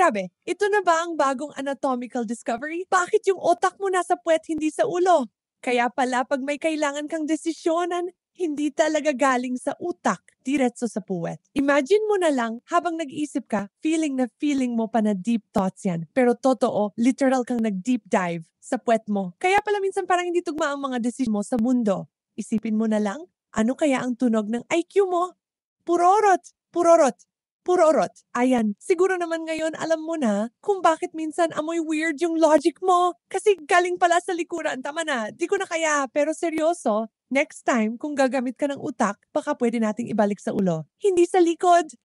Grabe, ito na ba ang bagong anatomical discovery? Bakit yung otak mo nasa puwet hindi sa ulo? Kaya pala pag may kailangan kang desisyonan, hindi talaga galing sa utak, diretso sa puwet. Imagine mo na lang, habang nag-iisip ka, feeling na feeling mo pa na deep thoughts yan. Pero totoo, literal kang nag-deep dive sa puwet mo. Kaya pala minsan parang hindi tugma ang mga desisyon mo sa mundo. Isipin mo na lang, ano kaya ang tunog ng IQ mo? Purorot! Purorot! Puro orot. Ayan, siguro naman ngayon alam mo na kung bakit minsan amoy weird yung logic mo. Kasi galing pala sa likuran. Tama na, di ko na kaya. Pero seryoso, next time kung gagamit ka ng utak, baka pwede nating ibalik sa ulo. Hindi sa likod.